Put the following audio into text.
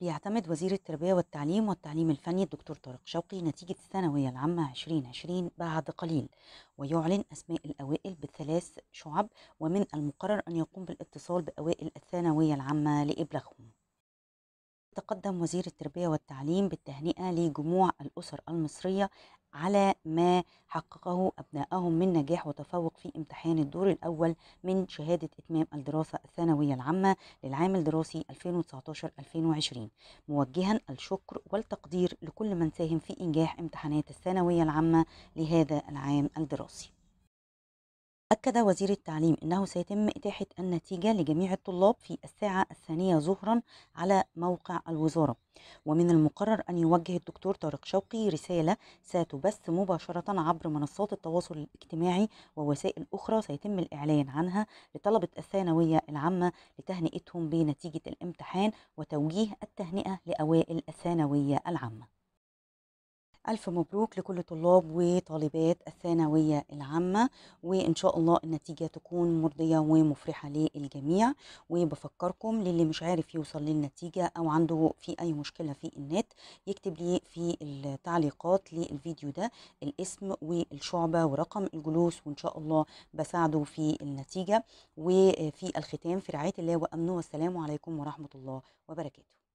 بيعتمد وزير التربية والتعليم والتعليم الفني الدكتور طارق شوقي نتيجة الثانوية العامة 2020 بعد قليل ويعلن أسماء الأوائل بثلاث شعب ومن المقرر أن يقوم بالاتصال بأوائل الثانوية العامة لإبلاغهم تقدم وزير التربية والتعليم بالتهنئة لجموع الأسر المصرية على ما حققه أبنائهم من نجاح وتفوق في امتحان الدور الأول من شهادة إتمام الدراسة الثانوية العامة للعام الدراسي 2019-2020 موجها الشكر والتقدير لكل من ساهم في إنجاح امتحانات الثانوية العامة لهذا العام الدراسي أكد وزير التعليم أنه سيتم إتاحة النتيجة لجميع الطلاب في الساعة الثانية ظهرا على موقع الوزارة ومن المقرر أن يوجه الدكتور طارق شوقي رسالة ستبث مباشرة عبر منصات التواصل الاجتماعي ووسائل أخرى سيتم الإعلان عنها لطلبة الثانوية العامة لتهنئتهم بنتيجة الامتحان وتوجيه التهنئة لأوائل الثانوية العامة ألف مبروك لكل طلاب وطالبات الثانوية العامة وإن شاء الله النتيجة تكون مرضية ومفرحة للجميع وبفكركم للي مش عارف يوصل للنتيجة أو عنده في أي مشكلة في النت يكتب لي في التعليقات للفيديو ده الاسم والشعبة ورقم الجلوس وإن شاء الله بساعده في النتيجة وفي الختام في رعاية الله وأمنه والسلام عليكم ورحمة الله وبركاته